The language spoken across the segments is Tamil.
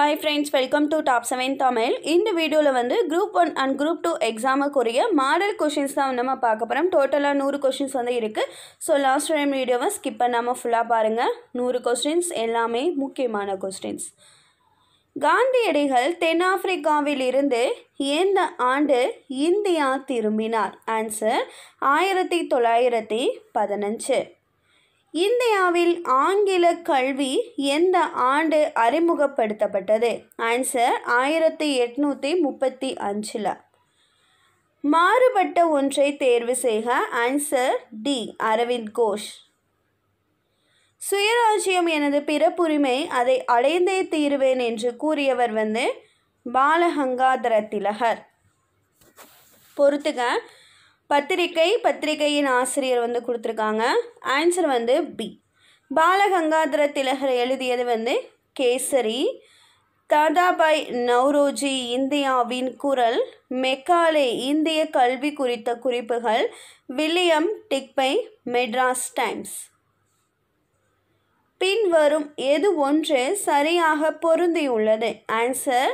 hi friends welcome to top seven Tamil இந்த வீடியோவில் வந்து group one and group two எக்ஸாமுக்குரிய மாடல் கொஷின்ஸ் தான் நம்ம பார்க்க போகிறோம் டோட்டலாக நூறு கொஷின்ஸ் வந்து இருக்குது ஸோ லாஸ்ட் டைம் வீடியோவை ஸ்கிப் பண்ணாமல் ஃபுல்லாக பாருங்கள் நூறு கொஸ்டின்ஸ் எல்லாமே முக்கியமான கொஸ்டின்ஸ் காந்தியடிகள் இருந்து எந்த ஆண்டு இந்தியா திரும்பினார் ஆன்சர் ஆயிரத்தி தொள்ளாயிரத்தி பதினஞ்சு இந்தியாவில் ஆங்கில கல்வி எந்த ஆண்டு அறிமுகப்படுத்தப்பட்டது ஆன்சர் ஆயிரத்தி எட்நூற்றி முப்பத்தி அஞ்சில் மாறுபட்ட ஒன்றை தேர்வு செய்க ஆன்சர் டி அரவிந்த் கோஷ் சுயராஜ்யம் எனது பிறப்புரிமை அதை அடைந்தே தீருவேன் என்று கூறியவர் வந்து பாலகங்காதர திலகர் பொறுத்துக்க பத்திரிகை பத்திரிகையின் ஆசிரியர் வந்து கொடுத்துருக்காங்க ஆன்சர் வந்து பி பாலகங்காதர திலகர் எழுதியது வந்து கேசரி தாதாபாய் நவ்ரோஜி இந்தியாவின் குரல் மெக்காலே இந்திய கல்வி குறித்த குறிப்புகள் வில்லியம் டிக்பை மெட்ராஸ் டைம்ஸ் பின்வரும் எது ஒன்று சரியாக பொருந்தியுள்ளது ஆன்சர்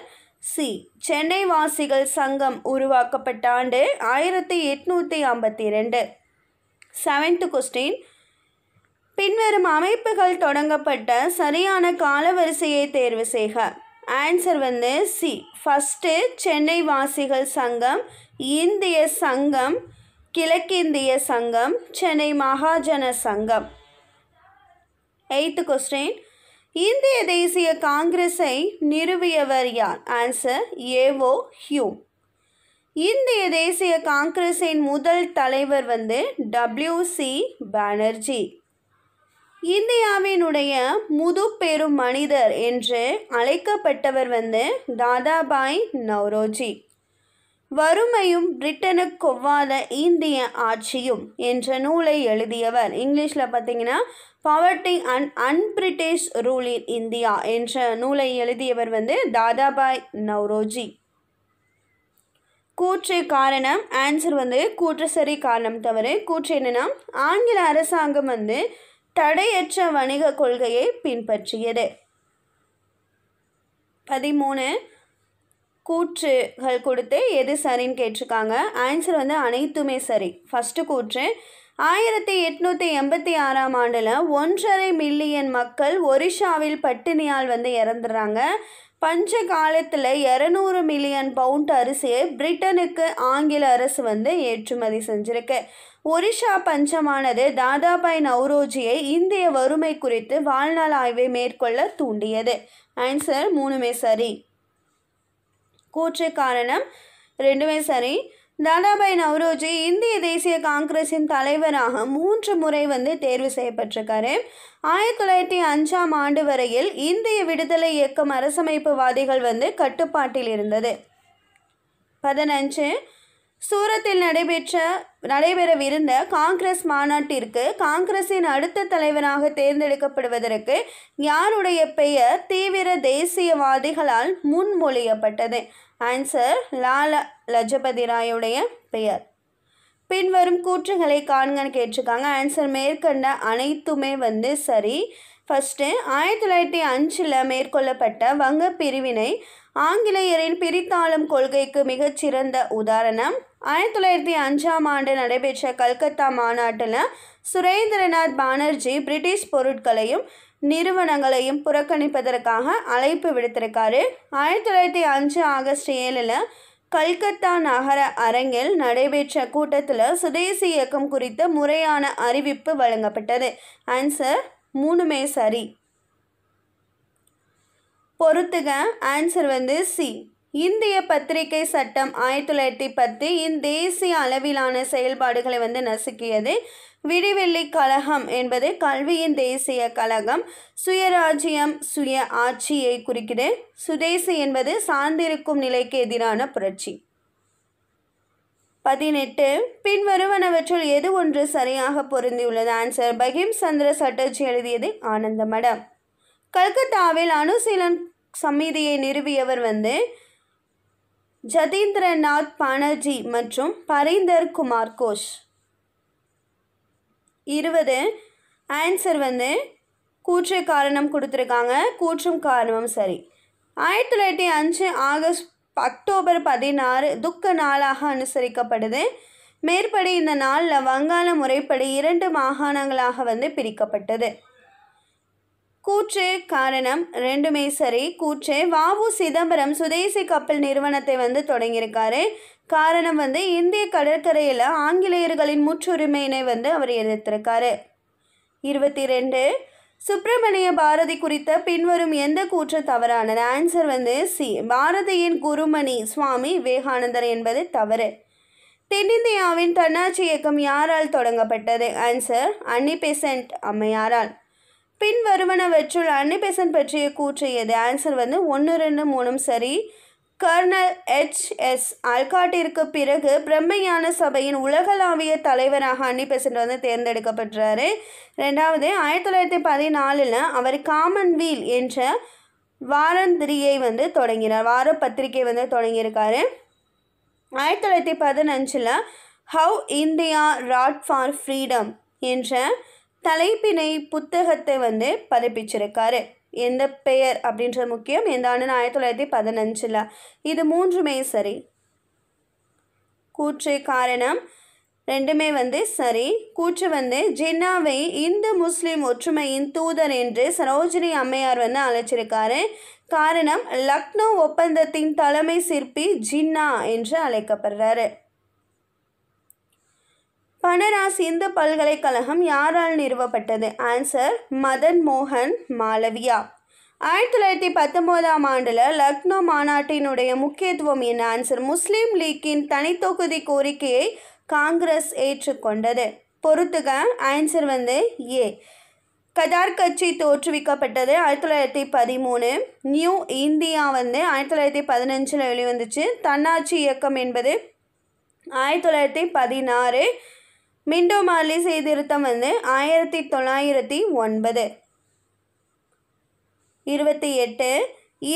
சி சென்னை வாசிகள் சங்கம் உருவாக்கப்பட்ட ஆண்டு ஆயிரத்தி எட்நூற்றி ஐம்பத்தி ரெண்டு செவன்த் கொஸ்டின் பின்வரும் அமைப்புகள் தொடங்கப்பட்ட சரியான காலவரிசையை தேர்வு செய்க ஆன்சர் வந்து சி ஃபஸ்ட்டு சென்னை வாசிகள் சங்கம் இந்திய சங்கம் கிழக்கிந்திய சங்கம் சென்னை மகாஜன சங்கம் எய்த் கொஸ்டின் இந்திய தேசிய காங்கிரஸை நிறுவியவர் யார் ஆன்சர் ஏவோ ஹியூ இந்திய தேசிய காங்கிரஸின் முதல் தலைவர் வந்து டபிள்யூ சி பானர்ஜி இந்தியாவினுடைய முது பெரும் மனிதர் என்று அழைக்கப்பட்டவர் வந்து தாதாபாய் நவ்ரோஜி வறுமையும் கொவ்வாத இந்திய ஆட்சியும் என்ற நூலை எழுதியவர் இங்கிலீஷில் பார்த்தீங்கன்னா poverty and unBritish rule in India என்ற நூலை எழுதியவர் வந்து தாதாபாய் நவ்ரோஜி கூற்று காரணம் ஆன்சர் வந்து கூற்று சரி காரணம் தவறு கூற்று என்னென்னா ஆங்கில அரசாங்கம் வந்து தடையற்ற வணிக கொள்கையை பின்பற்றியது பதிமூணு கூற்றுகள் கொடுத்து எது சரின்னு கேட்டிருக்காங்க ஆன்சர் வந்து அனைத்துமே சரி ஃபஸ்ட்டு கூற்று ஆயிரத்தி எட்நூற்றி எண்பத்தி ஆறாம் ஆண்டில் ஒன்றரை மில்லியன் மக்கள் ஒரிஷாவில் பட்டினியால் வந்து இறந்துடுறாங்க பஞ்ச காலத்தில் இரநூறு மில்லியன் பவுண்ட் அரிசியை பிரிட்டனுக்கு ஆங்கில அரசு வந்து ஏற்றுமதி செஞ்சிருக்கு ஒரிஷா பஞ்சமானது தாதாபாய் நவ்ரோஜியை இந்திய வறுமை குறித்து வாழ்நாள் ஆய்வை மேற்கொள்ள தூண்டியது ஆன்சர் மூணுமே சரி கூற்று காரணம் ரெண்டுமே சரி தாதாபாய் நவ்ரோஜி இந்திய தேசிய காங்கிரஸின் தலைவராக மூன்று முறை வந்து தேர்வு செய்யப்பட்டிருக்காரு ஆயிரத்தி தொள்ளாயிரத்தி அஞ்சாம் ஆண்டு வரையில் இந்திய விடுதலை இயக்கம் அரசமைப்புவாதிகள் வந்து கட்டுப்பாட்டில் இருந்தது பதினஞ்சு சூரத்தில் நடைபெற்ற நடைபெறவிருந்த காங்கிரஸ் மாநாட்டிற்கு காங்கிரசின் அடுத்த தலைவராக தேர்ந்தெடுக்கப்படுவதற்கு யாருடைய பெயர் தீவிர தேசியவாதிகளால் முன்மொழியப்பட்டது ஆன்சர் லால லஜபதி ராயுடைய பெயர் பின்வரும் கூற்றுகளை காண்கன்னு கேட்டிருக்காங்க ஆன்சர் மேற்கண்ட அனைத்துமே வந்து சரி ஃபஸ்ட்டு ஆயிரத்தி தொள்ளாயிரத்தி அஞ்சில் மேற்கொள்ளப்பட்ட வங்க பிரிவினை ஆங்கிலேயரின் பிரித்தாளும் கொள்கைக்கு மிகச்சிறந்த உதாரணம் ஆயிரத்தி தொள்ளாயிரத்தி அஞ்சாம் ஆண்டு நடைபெற்ற கல்கத்தா மாநாட்டில் சுரேந்திரநாத் பானர்ஜி பிரிட்டிஷ் பொருட்களையும் நிறுவனங்களையும் புறக்கணிப்பதற்காக அழைப்பு விடுத்திருக்காரு ஆயிரத்தி தொள்ளாயிரத்தி அஞ்சு ஆகஸ்ட் ஏழில் கல்கத்தா நகர அரங்கில் நடைபெற்ற கூட்டத்தில் சுதேசி இயக்கம் குறித்த முறையான அறிவிப்பு வழங்கப்பட்டது ஆன்சர் மூணுமே சரி பொறுத்துக ஆன்சர் வந்து சி இந்திய பத்திரிகை சட்டம் ஆயிரத்தி தொள்ளாயிரத்தி பத்து இந்த தேசிய அளவிலான செயல்பாடுகளை வந்து நசுக்கியது விடிவெள்ளி கழகம் என்பது கல்வியின் தேசிய கழகம் சுயராஜ்யம் சுய ஆட்சியை குறிக்கிறது சுதேசி என்பது சார்ந்திருக்கும் நிலைக்கு எதிரான புரட்சி பதினெட்டு பின்வருவனவற்றுள் எது ஒன்று சரியாக பொருந்தியுள்ளது ஆன்சர் பகிம் சந்திர சட்டர்ஜி எழுதியது ஆனந்தமடம் கல்கத்தாவில் அனுசீலன் சமிதியை நிறுவியவர் வந்து ஜதீந்திரநாத் பானர்ஜி மற்றும் பரீந்தர் குமார் கோஷ் இருபது ஆன்சர் வந்து கூற்றை காரணம் கொடுத்துருக்காங்க கூற்றும் காரணம் சரி ஆயிரத்தி தொள்ளாயிரத்தி அஞ்சு ஆகஸ்ட் அக்டோபர் பதினாறு துக்க நாளாக அனுசரிக்கப்படுது மேற்படி இந்த நாளில் வங்காள முறைப்படி இரண்டு மாகாணங்களாக வந்து பிரிக்கப்பட்டது கூற்று காரணம் ரெண்டுமே சரி கூற்று வாவு சிதம்பரம் சுதேசி கப்பல் நிறுவனத்தை வந்து தொடங்கியிருக்காரு காரணம் வந்து இந்திய கடற்கரையில் ஆங்கிலேயர்களின் முற்றுரிமையினை வந்து அவர் எதிர்த்திருக்காரு இருபத்தி ரெண்டு சுப்பிரமணிய பாரதி குறித்த பின்வரும் எந்த கூற்று தவறானது ஆன்சர் வந்து சி பாரதியின் குருமணி சுவாமி விவேகானந்தர் என்பது தவறு தென்னிந்தியாவின் தன்னாட்சி இயக்கம் யாரால் தொடங்கப்பட்டது ஆன்சர் அன்னி பெசன்ட் அம்மையாரால் பின் வருவனவற்றுள் அன்னிபெசன் பற்றிய கூற்று எது ஆன்சர் வந்து ஒன்று ரெண்டு மூணும் சரி கர்னல் எச் எஸ் அல்காட்டிற்கு பிறகு பிரம்மையான சபையின் உலகளாவிய தலைவராக அன்னி வந்து தேர்ந்தெடுக்கப்பட்டார் ரெண்டாவது ஆயிரத்தி தொள்ளாயிரத்தி பதினாலில் அவர் காமன்வீல் என்ற வாரந்திரியை வந்து தொடங்கினார் வார பத்திரிகை வந்து தொடங்கியிருக்காரு ஆயிரத்தி தொள்ளாயிரத்தி பதினஞ்சில் how India wrought for freedom என்ற தலைப்பினை புத்தகத்தை வந்து பதிப்பிச்சிருக்காரு எந்த பெயர் அப்படின்ற முக்கியம் எந்த ஆண்டுன்னு ஆயிரத்தி தொள்ளாயிரத்தி பதினஞ்சில் இது மூன்றுமே சரி கூற்று காரணம் ரெண்டுமே வந்து சரி கூற்று வந்து ஜின்னாவை இந்து முஸ்லீம் ஒற்றுமையின் தூதர் என்று சரோஜினி அம்மையார் வந்து அழைச்சிருக்காரு காரணம் லக்னோ ஒப்பந்தத்தின் தலைமை சிற்பி ஜின்னா என்று அழைக்கப்படுறாரு பனராஸ் இந்த பல்கலைக்கழகம் யாரால் நிறுவப்பட்டது ஆன்சர் மதன் மோகன் மாலவியா ஆயிரத்தி தொள்ளாயிரத்தி பத்தொம்போதாம் ஆண்டில் லக்னோ மாநாட்டினுடைய முக்கியத்துவம் என்ன ஆன்சர் முஸ்லீம் லீக்கின் தனித்தொகுதி கோரிக்கையை காங்கிரஸ் ஏற்றுக்கொண்டது பொறுத்துக ஆன்சர் வந்து ஏ கதார் கட்சி தோற்றுவிக்கப்பட்டது ஆயிரத்தி தொள்ளாயிரத்தி பதிமூணு நியூ இந்தியா வந்து ஆயிரத்தி தொள்ளாயிரத்தி பதினஞ்சில் வெளிவந்துச்சு தன்னாட்சி இயக்கம் என்பது ஆயிரத்தி தொள்ளாயிரத்தி பதினாறு மிண்டோ மார்லி சீர்திருத்தம் வந்து ஆயிரத்தி தொள்ளாயிரத்தி ஒன்பது இருபத்தி எட்டு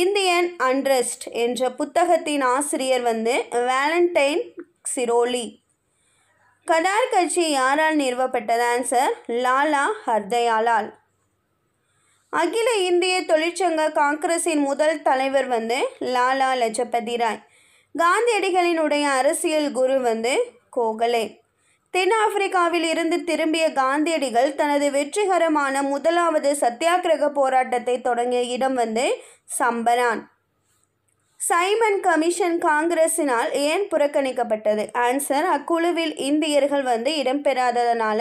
இந்தியன் அண்ட்ரஸ்ட் என்ற புத்தகத்தின் ஆசிரியர் வந்து வேலண்டைன் சிரோலி கதார் கட்சி யாரால் நிறுவப்பட்டது ஆன்சர் லாலா ஹர்தயாலால் அகில இந்திய தொழிற்சங்க காங்கிரஸின் முதல் தலைவர் வந்து லாலா லஜபதி ராய் காந்தியடிகளினுடைய அரசியல் குரு வந்து கோகலே தென்னாப்பிரிக்காவில் இருந்து திரும்பிய காந்தியடிகள் தனது வெற்றிகரமான முதலாவது சத்தியாகிரக போராட்டத்தை தொடங்கிய இடம் வந்து சம்பரான் சைமன் கமிஷன் காங்கிரஸினால் ஏன் புறக்கணிக்கப்பட்டது ஆன்சர் அக்குழுவில் இந்தியர்கள் வந்து இடம்பெறாததனால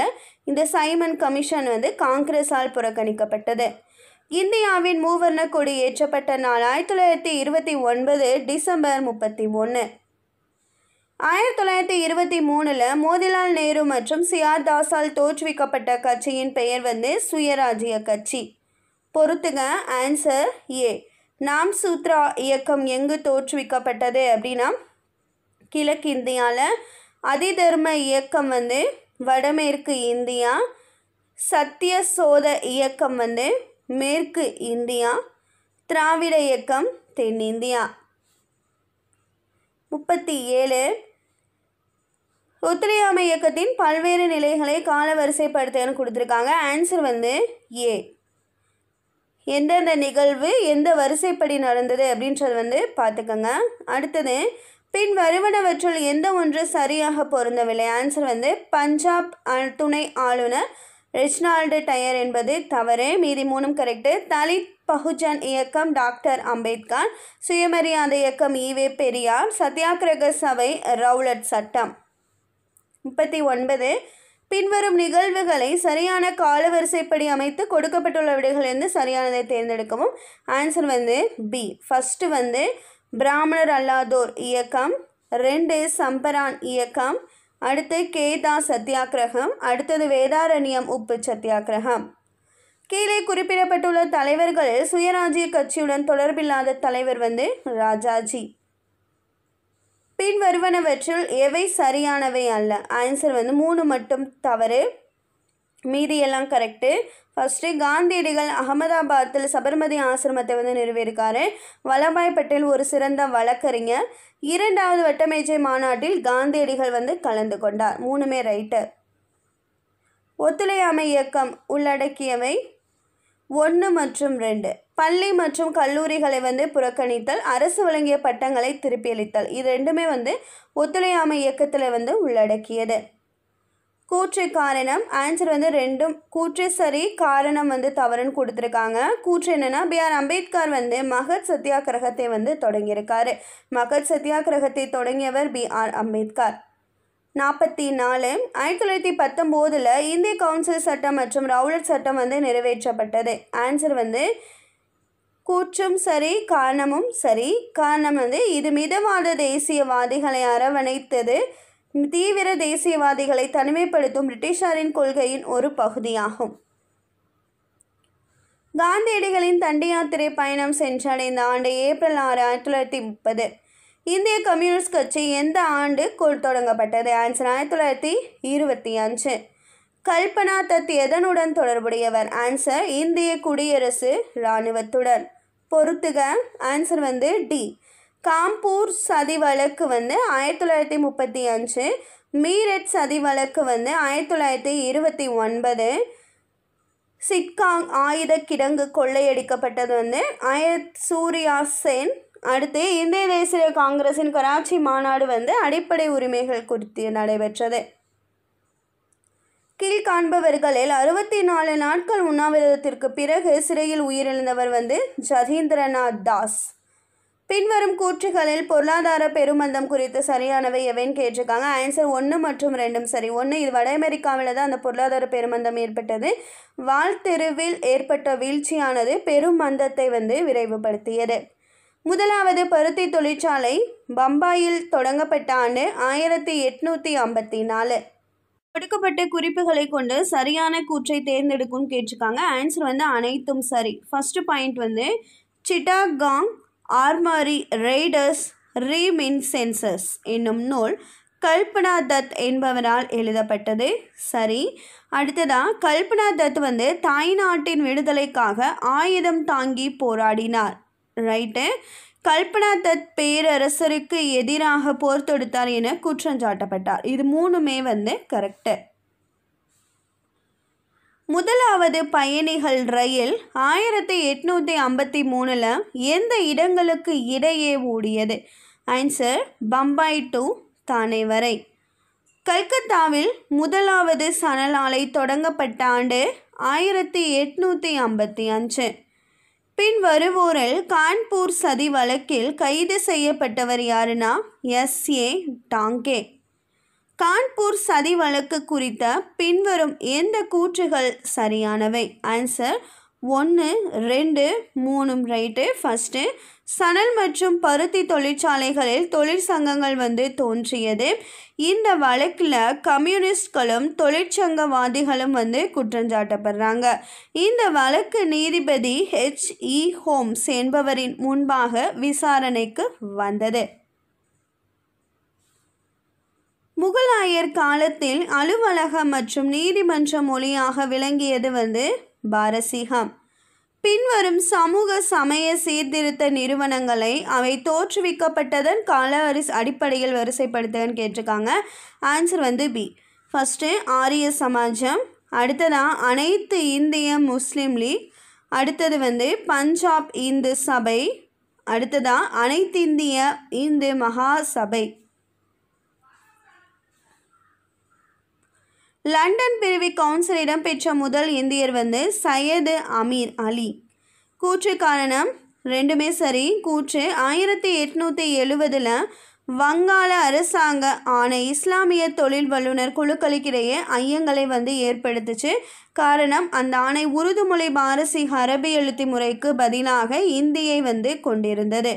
இந்த சைமன் கமிஷன் வந்து காங்கிரஸால் புறக்கணிக்கப்பட்டது இந்தியாவின் மூவர்ண கொடி ஏற்றப்பட்ட நாள் ஆயிரத்தி தொள்ளாயிரத்தி இருபத்தி ஒன்பது டிசம்பர் முப்பத்தி ஒன்று ஆயிரத்தி தொள்ளாயிரத்தி இருபத்தி மூணில் மோதிலால் நேரு மற்றும் சிஆர் தாஸால் தோற்றுவிக்கப்பட்ட கட்சியின் பெயர் வந்து சுயராஜ்ய கட்சி பொறுத்துங்க ஆன்சர் ஏ நாம் சூத்ரா இயக்கம் எங்கு தோற்றுவிக்கப்பட்டது அப்படின்னா கிழக்கு இந்தியாவில் அதிதர்ம இயக்கம் வந்து வடமேற்கு இந்தியா சத்திய சோத இயக்கம் வந்து மேற்கு இந்தியா திராவிட இயக்கம் தென்னிந்தியா முப்பத்தி ஏழு ஒத்துழையாமை இயக்கத்தின் பல்வேறு நிலைகளை காலவரிசைப்படுத்தன்னு கொடுத்துருக்காங்க ஆன்சர் வந்து ஏ எந்தெந்த நிகழ்வு எந்த வரிசைப்படி நடந்தது அப்படின்றது வந்து பார்த்துக்கோங்க அடுத்தது பின் வருவனவற்றுள் எந்த ஒன்று சரியாக பொருந்தவில்லை ஆன்சர் வந்து பஞ்சாப் துணை ஆளுநர் ரெஜினால்டு டயர் என்பது தவறு மீதி மூணும் கரெக்டு தலித் பகுஜன் இயக்கம் டாக்டர் அம்பேத்கர் சுயமரியாதை இயக்கம் ஈவே பெரியார் சத்தியாகிரக சபை ரவுலட் சட்டம் முப்பத்தி ஒன்பது பின்வரும் நிகழ்வுகளை சரியான காலவரிசைப்படி அமைத்து கொடுக்கப்பட்டுள்ள விடைகளிலிருந்து சரியானதை தேர்ந்தெடுக்கவும் ஆன்சர் வந்து பி ஃபஸ்ட்டு வந்து பிராமணர் அல்லாதோர் இயக்கம் ரெண்டு சம்பரான் இயக்கம் அடுத்து கேதா சத்தியாகிரகம் அடுத்தது வேதாரண்யம் உப்பு சத்தியாகிரகம் கீழே குறிப்பிடப்பட்டுள்ள தலைவர்களில் சுயராஜ்ய கட்சியுடன் தொடர்பில்லாத தலைவர் வந்து ராஜாஜி பின்வருவனவற்றில் எவை சரியானவை அல்ல ஆன்சர் வந்து மூணு மட்டும் தவறு மீதி எல்லாம் கரெக்டு ஃபஸ்ட்டு காந்தியடிகள் அகமதாபாத்தில் சபர்மதி ஆசிரமத்தை வந்து நிறுவியிருக்காரு வல்லபாய் பட்டேல் ஒரு சிறந்த வழக்கறிஞர் இரண்டாவது வட்டமேஜை மாநாட்டில் காந்தியடிகள் வந்து கலந்து கொண்டார் மூணுமே ரைட்டு ஒத்துழையாமை இயக்கம் உள்ளடக்கியவை ஒன்று மற்றும் ரெண்டு பள்ளி மற்றும் கல்லூரிகளை வந்து புறக்கணித்தல் அரசு வழங்கிய பட்டங்களை திருப்பியளித்தல் இது ரெண்டுமே வந்து ஒத்துழையாமை இயக்கத்தில் வந்து உள்ளடக்கியது கூற்று காரணம் ஆன்சர் வந்து ரெண்டும் கூற்று சரி காரணம் வந்து தவறுன்னு கொடுத்துருக்காங்க கூற்று என்னென்னா பி ஆர் அம்பேத்கர் வந்து மகத் சத்தியாகிரகத்தை வந்து தொடங்கியிருக்காரு மகத் சத்தியாகிரகத்தை தொடங்கியவர் பி ஆர் அம்பேத்கர் நாற்பத்தி நாலு ஆயிரத்தி தொள்ளாயிரத்தி பத்தொம்போதில் இந்திய கவுன்சில் சட்டம் மற்றும் ரவுலட் சட்டம் வந்து நிறைவேற்றப்பட்டது ஆன்சர் வந்து கூற்றும் சரி காரணமும் சரி காரணம் வந்து இது மிதவாத தேசியவாதிகளை அரவணைத்தது தீவிர தேசியவாதிகளை தனிமைப்படுத்தும் பிரிட்டிஷாரின் கொள்கையின் ஒரு பகுதியாகும் காந்தியடிகளின் தண்டி யாத்திரை பயணம் சென்றடைந்த ஆண்டு ஏப்ரல் ஆறு ஆயிரத்தி தொள்ளாயிரத்தி முப்பது இந்திய கம்யூனிஸ்ட் கட்சி எந்த ஆண்டு கொள் தொடங்கப்பட்டது ஆன்சர் ஆயிரத்தி தொள்ளாயிரத்தி இருபத்தி அஞ்சு கல்பனா தத் எதனுடன் தொடர்புடையவர் ஆன்சர் இந்திய குடியரசு இராணுவத்துடன் பொறுத்துக ஆன்சர் வந்து டி காம்பூர் சதி வழக்கு வந்து ஆயிரத்தி தொள்ளாயிரத்தி முப்பத்தி அஞ்சு மீரட் சதி வழக்கு வந்து ஆயிரத்தி தொள்ளாயிரத்தி இருபத்தி ஒன்பது சிட்காங் ஆயுத கிடங்கு கொள்ளையடிக்கப்பட்டது வந்து ஆயிரத் சூர்யா சென் அடுத்து இந்திய தேசிய காங்கிரஸின் கராச்சி மாநாடு வந்து அடிப்படை உரிமைகள் குறித்து நடைபெற்றது கீழ்காண்பவர்களில் அறுபத்தி நாலு நாட்கள் உண்ணாவிரதத்திற்கு பிறகு சிறையில் உயிரிழந்தவர் வந்து ஜதீந்திரநாத் தாஸ் பின்வரும் கூற்றுகளில் பொருளாதார பெருமந்தம் குறித்து சரியானவை எவைன்னு கேட்டிருக்காங்க ஆன்சர் ஒன்று மற்றும் ரெண்டும் சரி ஒன்று இது வட அமெரிக்காவில் தான் அந்த பொருளாதார பெருமந்தம் ஏற்பட்டது வாழ்த்தெருவில் ஏற்பட்ட வீழ்ச்சியானது பெருமந்தத்தை வந்து விரைவுபடுத்தியது முதலாவது பருத்தி தொழிற்சாலை பம்பாயில் தொடங்கப்பட்ட ஆண்டு ஆயிரத்தி எட்நூற்றி ஐம்பத்தி நாலு கொடுக்கப்பட்ட குறிப்புகளை கொண்டு சரியான கூற்றை தேர்ந்தெடுக்கும்னு கேட்டிருக்காங்க ஆன்சர் வந்து அனைத்தும் சரி ஃபஸ்ட்டு பாயிண்ட் வந்து சிட்டாகாங் ஆர்மாரி ரெய்டர்ஸ் ரீமின்சென்சஸ் என்னும் நூல் கல்பனா தத் என்பவரால் எழுதப்பட்டது சரி அடுத்ததாக கல்பனா தத் வந்து தாய்நாட்டின் விடுதலைக்காக ஆயுதம் தாங்கி போராடினார் ரைட்டு கல்பனா தத் பேரரசருக்கு எதிராக போர் தொடுத்தார் என குற்றஞ்சாட்டப்பட்டார் இது மூணுமே வந்து கரெக்டு முதலாவது பயணிகள் ரயில் ஆயிரத்தி எட்நூற்றி ஐம்பத்தி மூணில் எந்த இடங்களுக்கு இடையே ஓடியது ஆன்சர் பம்பாய் டு தானே வரை கல்கத்தாவில் முதலாவது சணல் ஆலை தொடங்கப்பட்ட ஆண்டு ஆயிரத்தி எட்நூற்றி ஐம்பத்தி அஞ்சு பின் வருவோரில் கான்பூர் சதி வழக்கில் கைது செய்யப்பட்டவர் யாருன்னா எஸ் ஏ டாங்கே கான்பூர் சதி வழக்கு குறித்த பின்வரும் எந்த கூற்றுகள் சரியானவை ஆன்சர் ஒன்று ரெண்டு மூணும் ரைட்டு ஃபஸ்ட்டு சணல் மற்றும் பருத்தி தொழிற்சாலைகளில் தொழிற்சங்கங்கள் வந்து தோன்றியது இந்த வழக்கில் கம்யூனிஸ்ட்களும் தொழிற்சங்கவாதிகளும் வந்து குற்றஞ்சாட்டப்படுறாங்க இந்த வழக்கு நீதிபதி ஹெச் இ ஹோம்ஸ் என்பவரின் முன்பாக விசாரணைக்கு வந்தது முகலாயர் காலத்தில் அலுவலகம் மற்றும் நீதிமன்ற மொழியாக விளங்கியது வந்து பாரசீகம் பின்வரும் சமூக சமய சீர்திருத்த நிறுவனங்களை அவை தோற்றுவிக்கப்பட்டதன் கால வரிசை அடிப்படையில் வரிசைப்படுத்துகன்னு கேட்டிருக்காங்க ஆன்சர் வந்து பி ஃபஸ்ட்டு ஆரிய சமாஜம் அடுத்ததாக அனைத்து இந்திய முஸ்லீம் லீக் அடுத்தது வந்து பஞ்சாப் இந்து சபை அடுத்ததாக அனைத்திந்திய இந்து மகா சபை லண்டன் பிரிவி கவுன்சிலிடம் பெற்ற முதல் இந்தியர் வந்து சையது அமீர் அலி கூற்று காரணம் ரெண்டுமே சரி கூற்று ஆயிரத்தி எட்நூற்றி எழுபதில் வங்காள அரசாங்க ஆணை இஸ்லாமிய தொழில் வல்லுநர் குழுக்களுக்கிடையே ஐயங்களை வந்து ஏற்படுத்துச்சு காரணம் அந்த ஆணை உருதுமொழி பாரசீக அரபி எழுத்து முறைக்கு பதிலாக இந்தியை வந்து கொண்டிருந்தது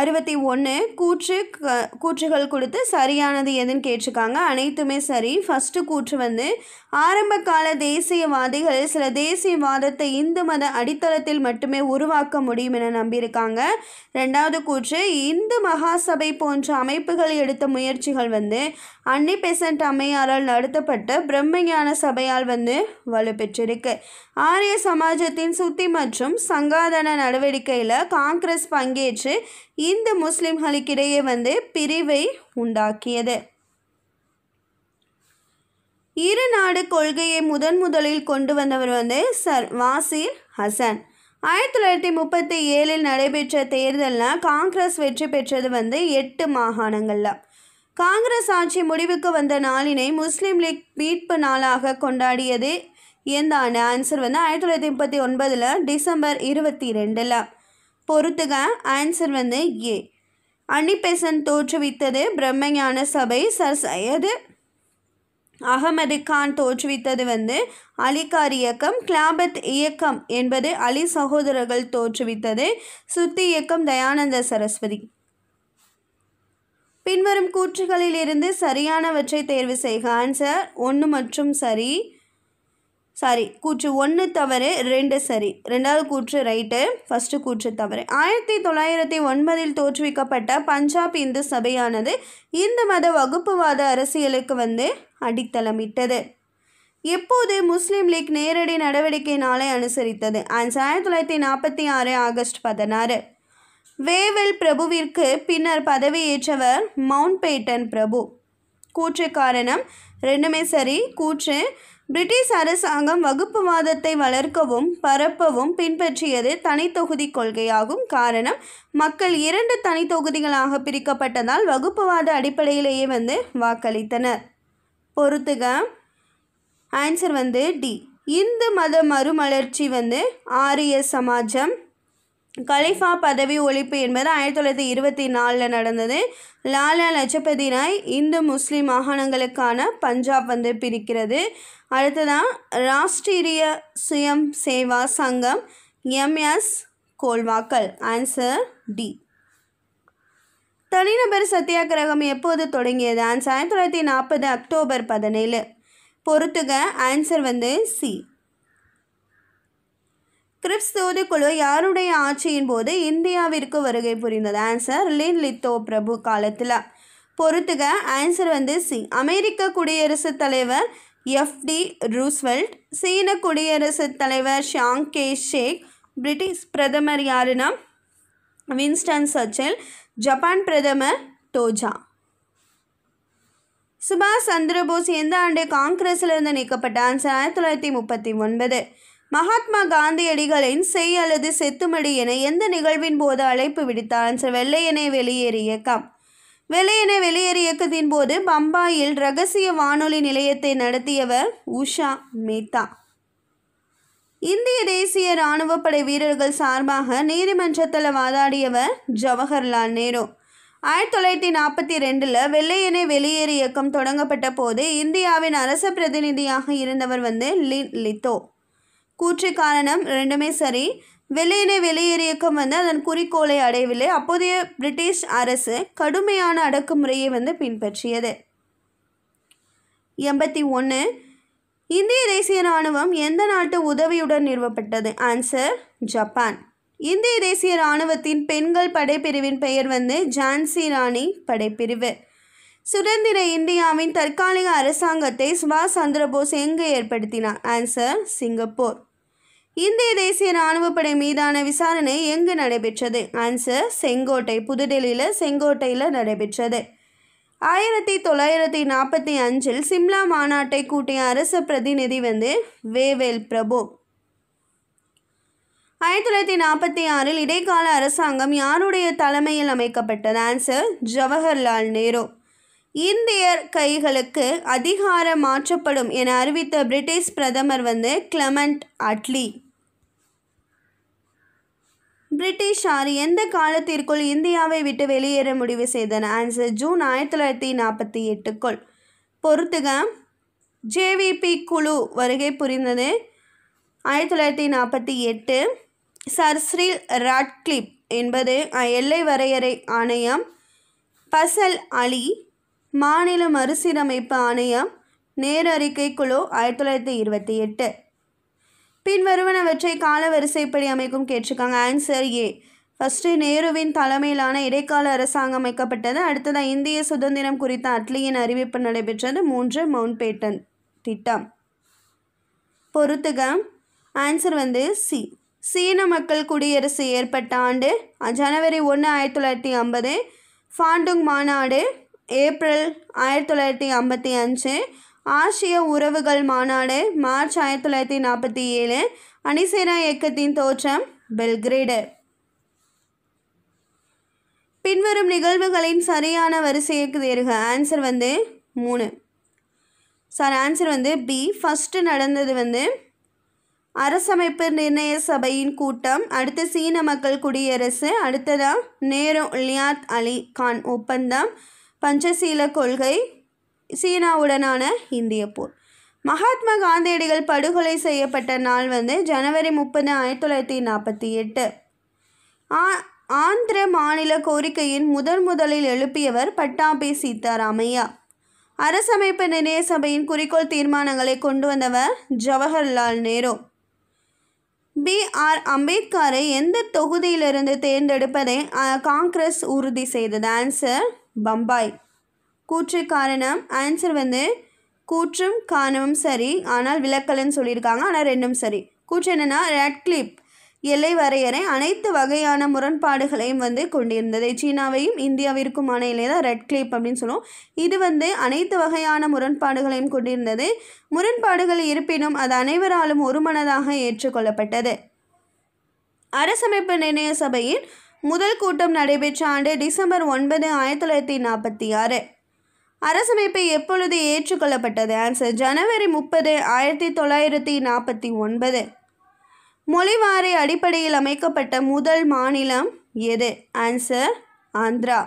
அறுபத்தி ஒன்று கூற்று க கூற்றுகள் கொடுத்து சரியானது எதுன்னு கேட்டிருக்காங்க அனைத்துமே சரி ஃபஸ்ட்டு கூற்று வந்து ஆரம்ப கால தேசியவாதிகள் சில தேசியவாதத்தை இந்து மத அடித்தளத்தில் மட்டுமே உருவாக்க முடியும் என நம்பியிருக்காங்க ரெண்டாவது கூற்று இந்து மகாசபை போன்ற அமைப்புகள் எடுத்த முயற்சிகள் வந்து அன்னி பெசன்ட் அம்மையாரால் நடத்தப்பட்ட பிரம்மஞான சபையால் வந்து வலுப்பெற்றிருக்கு ஆரிய சமாஜத்தின் சுத்தி மற்றும் சங்காதன நடவடிக்கையில் காங்கிரஸ் பங்கேற்று இந்து முஸ்லிம்களுக்கிடையே வந்து பிரிவை உண்டாக்கியது இரு நாடு கொள்கையை முதன் முதலில் கொண்டு வந்தவர் வந்து சர் வாசிர் ஹசன் ஆயிரத்தி தொள்ளாயிரத்தி முப்பத்தி ஏழில் நடைபெற்ற தேர்தலில் காங்கிரஸ் வெற்றி பெற்றது வந்து எட்டு மாகாணங்களில் காங்கிரஸ் ஆட்சி முடிவுக்கு வந்த நாளினை முஸ்லீம் லீக் மீட்பு நாளாக கொண்டாடியது எந்த ஆண்டு ஆன்சர் வந்து ஆயிரத்தி தொள்ளாயிரத்தி முப்பத்தி ஒன்பதில் டிசம்பர் இருபத்தி ரெண்டில் பொறுத்துக ஆன்சர் வந்து ஏ அன்னிபெசன் தோற்றுவித்தது பிரம்மஞான சபை சர் சையது அகமது கான் தோற்றுவித்தது வந்து அலிகார் இயக்கம் கிளாபத் இயக்கம் என்பது அலி சகோதரர்கள் தோற்றுவித்தது சுத்தி இயக்கம் தயானந்த சரஸ்வதி பின்வரும் கூற்றுகளிலிருந்து சரியானவற்றை தேர்வு செய்க ஆன்சர் ஒன்று மற்றும் சரி சாரி கூற்று ஒன்று தவறு ரெண்டு சரி ரெண்டாவது கூற்று ரைட்டு ஃபஸ்ட்டு கூற்று தவறு ஆயிரத்தி தொள்ளாயிரத்தி ஒன்பதில் தோற்றுவிக்கப்பட்ட பஞ்சாப் இந்து சபையானது இந்து மத வகுப்புவாத அரசியலுக்கு வந்து அடித்தளமிட்டது எப்போது முஸ்லீம் லீக் நேரடி நடவடிக்கை நாளை அனுசரித்தது ஆன்சர் ஆயிரத்தி தொள்ளாயிரத்தி நாற்பத்தி ஆறு ஆகஸ்ட் பதினாறு வேவல் பிரபுவிற்கு பின்னர் பதவியேற்றவர் மவுண்ட் பேட்டன் பிரபு கூற்று காரணம் ரெண்டுமே சரி கூற்று பிரிட்டிஷ் அரசாங்கம் வகுப்புவாதத்தை வளர்க்கவும் பரப்பவும் பின்பற்றியது தனித்தொகுதி கொள்கையாகும் காரணம் மக்கள் இரண்டு தனித்தொகுதிகளாக பிரிக்கப்பட்டதால் வகுப்புவாத அடிப்படையிலேயே வந்து வாக்களித்தனர் பொறுத்துக ஆன்சர் வந்து டி இந்து மத மறுமலர்ச்சி வந்து ஆரிய சமாஜம் கலிஃபா பதவி ஒழிப்பு என்பது ஆயிரத்தி தொள்ளாயிரத்தி இருபத்தி நாலில் நடந்தது லாலா லஜபதி ராய் இந்து முஸ்லீம் மாகாணங்களுக்கான பஞ்சாப் வந்து பிரிக்கிறது அடுத்ததான் ராஷ்டிரிய சுயம் சேவா சங்கம் எம்எஸ் கோல்வாக்கள் ஆன்சர் டி தனிநபர் சத்தியாகிரகம் எப்போது தொடங்கியது ஆன்சர் ஆயிரத்தி தொள்ளாயிரத்தி நாற்பது அக்டோபர் பதினேழு பொறுத்துக ஆன்சர் வந்து சி கிரிப்ஸ் குழு யாருடைய ஆட்சியின் போது இந்தியாவிற்கு வருகை புரிந்தது ஆன்சர் லின் லித்தோ பிரபு காலத்தில் பொறுத்துக ஆன்சர் வந்து சி அமெரிக்க குடியரசுத் தலைவர் எஃப்டி ரூஸ்வெல்ட் சீன குடியரசுத் தலைவர் ஷாங் கே ஷேக் பிரிட்டிஷ் பிரதமர் யாருன்னா வின்ஸ்டன் சர்ச்சில் ஜப்பான் பிரதமர் டோஜா சுபாஷ் சந்திரபோஸ் எந்த ஆண்டு காங்கிரஸிலிருந்து நீக்கப்பட்ட ஆன்சர் ஆயிரத்தி தொள்ளாயிரத்தி முப்பத்தி ஒன்பது மகாத்மா காந்தியடிகளின் செய் அல்லது செத்துமடி என எந்த நிகழ்வின் போது அழைப்பு விடுத்தார் ஆன்சர் வெள்ளையனை வெளியேறு இயக்கம் வெள்ளையனை வெளியேறு இயக்கத்தின் போது பம்பாயில் ரகசிய வானொலி நிலையத்தை நடத்தியவர் உஷா மேத்தா இந்திய தேசிய இராணுவப்படை வீரர்கள் சார்பாக நீதிமன்றத்தில் வாதாடியவர் ஜவஹர்லால் நேரு ஆயிரத்தி தொள்ளாயிரத்தி நாற்பத்தி ரெண்டில் வெள்ளையனை வெளியேறு இயக்கம் தொடங்கப்பட்ட போது இந்தியாவின் அரச பிரதிநிதியாக இருந்தவர் வந்து லின் லித்தோ கூற்று காரணம் ரெண்டுமே சரி வெள்ளையின வெளியேறியக்கம் வந்து அதன் குறிக்கோளை அடையவில்லை அப்போதைய பிரிட்டிஷ் அரசு கடுமையான அடக்குமுறையை வந்து பின்பற்றியது எண்பத்தி ஒன்று இந்திய தேசிய இராணுவம் எந்த நாட்டு உதவியுடன் நிறுவப்பட்டது ஆன்சர் ஜப்பான் இந்திய தேசிய இராணுவத்தின் பெண்கள் படைப்பிரிவின் பெயர் வந்து ஜான்சி ராணி படைப்பிரிவு சுதந்திர இந்தியாவின் தற்காலிக அரசாங்கத்தை சுபாஷ் சந்திரபோஸ் எங்கு ஏற்படுத்தினார் ஆன்சர் சிங்கப்பூர் இந்திய தேசிய ராணுவப்படை மீதான விசாரணை எங்கு நடைபெற்றது ஆன்சர் செங்கோட்டை புதுடெல்லியில் செங்கோட்டையில் நடைபெற்றது ஆயிரத்தி தொள்ளாயிரத்தி நாற்பத்தி அஞ்சில் சிம்லா மாநாட்டை கூட்டிய அரசு பிரதிநிதி வந்து வேவேல் பிரபு ஆயிரத்தி தொள்ளாயிரத்தி நாற்பத்தி ஆறில் இடைக்கால அரசாங்கம் யாருடைய தலைமையில் அமைக்கப்பட்டது ஆன்சர் ஜவஹர்லால் நேரு இந்தியர் கைகளுக்கு அதிகாரம் மாற்றப்படும் என அறிவித்த பிரிட்டிஷ் பிரதமர் வந்து கிளமண்ட் அட்லி பிரிட்டிஷார் எந்த காலத்திற்குள் இந்தியாவை விட்டு வெளியேற முடிவு செய்தன ஆன்சர் ஜூன் ஆயிரத்தி தொள்ளாயிரத்தி நாற்பத்தி எட்டுக்குள் பொறுத்துக ஜேவிபி குழு வருகை புரிந்தது ஆயிரத்தி தொள்ளாயிரத்தி நாற்பத்தி எட்டு சர் ஸ்ரீ ராட்கிளிப் என்பது எல்லை வரையறை ஆணையம் பசல் அலி மாநில மறுசீரமைப்பு ஆணையம் நேரறிக்கை குழு ஆயிரத்தி தொள்ளாயிரத்தி இருபத்தி எட்டு பின்வருவனவற்றை காலவரிசைப்படி அமைக்கும் கேட்டிருக்காங்க ஆன்சர் ஏ ஃபஸ்ட்டு நேருவின் தலைமையிலான இடைக்கால அரசாங்கம் அமைக்கப்பட்டது அடுத்ததாக இந்திய சுதந்திரம் குறித்த அட்லியின் அறிவிப்பு நடைபெற்றது மூன்று மவுண்ட் பேட்டன் திட்டம் பொறுத்துக ஆன்சர் வந்து சி சீன மக்கள் குடியரசு ஏற்பட்ட ஆண்டு ஜனவரி ஒன்று ஆயிரத்தி தொள்ளாயிரத்தி ஐம்பது ஃபாண்டுங் மாநாடு ஏப்ரல் ஆயிரத்தி தொள்ளாயிரத்தி ஐம்பத்தி அஞ்சு ஆசிய உறவுகள் மாநாடு மார்ச் ஆயிரத்தி தொள்ளாயிரத்தி நாற்பத்தி ஏழு அணிசேனா இயக்கத்தின் தோற்றம் பெல்கிரேடு பின்வரும் நிகழ்வுகளின் சரியான வரிசைக்கு தேர்க ஆன்சர் வந்து மூணு சார் ஆன்சர் வந்து பி ஃபஸ்ட்டு நடந்தது வந்து அரசமைப்பு நிர்ணய சபையின் கூட்டம் அடுத்து சீன மக்கள் குடியரசு அடுத்ததாக நேரு லியாத் அலி கான் ஒப்பந்தம் பஞ்சசீல கொள்கை சீனாவுடனான இந்திய போர் மகாத்மா காந்தியடிகள் படுகொலை செய்யப்பட்ட நாள் வந்து ஜனவரி முப்பது ஆயிரத்தி தொள்ளாயிரத்தி நாற்பத்தி எட்டு ஆ ஆந்திர மாநில கோரிக்கையின் முதன் முதலில் எழுப்பியவர் பட்டாபி சீதாராமையா அரசமைப்பு நிர்ணய சபையின் குறிக்கோள் தீர்மானங்களை கொண்டு வந்தவர் ஜவஹர்லால் நேரு பி ஆர் அம்பேத்கரை எந்த தொகுதியிலிருந்து தேர்ந்தெடுப்பதை காங்கிரஸ் உறுதி செய்தது ஆன்சர் பம்பாய் கூற்று காரணம் ஆன்சர் வந்து கூற்றும் காரணமும் சரி ஆனால் விளக்கலன்னு சொல்லியிருக்காங்க ஆனால் ரெண்டும் சரி கூற்று என்னென்னா ரெட் கிளிப் எல்லை வரையறை அனைத்து வகையான முரண்பாடுகளையும் வந்து கொண்டிருந்தது சீனாவையும் இந்தியாவிற்குமான எல்லை தான் ரெட் கிளிப் அப்படின்னு சொல்லுவோம் இது வந்து அனைத்து வகையான முரண்பாடுகளையும் கொண்டிருந்தது முரண்பாடுகள் இருப்பினும் அது அனைவராலும் ஒருமனதாக ஏற்றுக்கொள்ளப்பட்டது அரசமைப்பு நிர்ணய சபையின் முதல் கூட்டம் நடைபெற்ற ஆண்டு டிசம்பர் ஒன்பது ஆயிரத்தி தொள்ளாயிரத்தி நாற்பத்தி ஆறு அரசமைப்பை எப்பொழுது ஏற்றுக்கொள்ளப்பட்டது ஆன்சர் ஜனவரி முப்பது ஆயிரத்தி தொள்ளாயிரத்தி நாற்பத்தி ஒன்பது மொழிவாரி அடிப்படையில் அமைக்கப்பட்ட முதல் மாநிலம் எது ஆன்சர் ஆந்திரா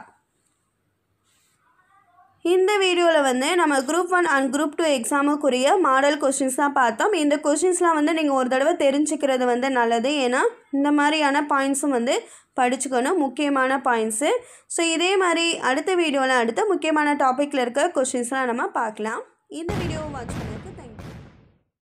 இந்த வீடியோவில் வந்து நம்ம group one and group two எக்ஸாமுக்குரிய மாடல் கொஷின்ஸ் தான் பார்த்தோம் இந்த கொஷின்ஸ்லாம் வந்து நீங்கள் ஒரு தடவை தெரிஞ்சுக்கிறது வந்து நல்லது ஏன்னா இந்த மாதிரியான பாயிண்ட்ஸும் வந்து படிச்சுக்கணும் முக்கியமான பாயிண்ட்ஸு ஸோ இதே மாதிரி அடுத்த வீடியோவில் அடுத்த முக்கியமான டாப்பிக்கில் இருக்க கொஷின்ஸ்லாம் நம்ம பார்க்கலாம் இந்த வீடியோவை வாட்ச்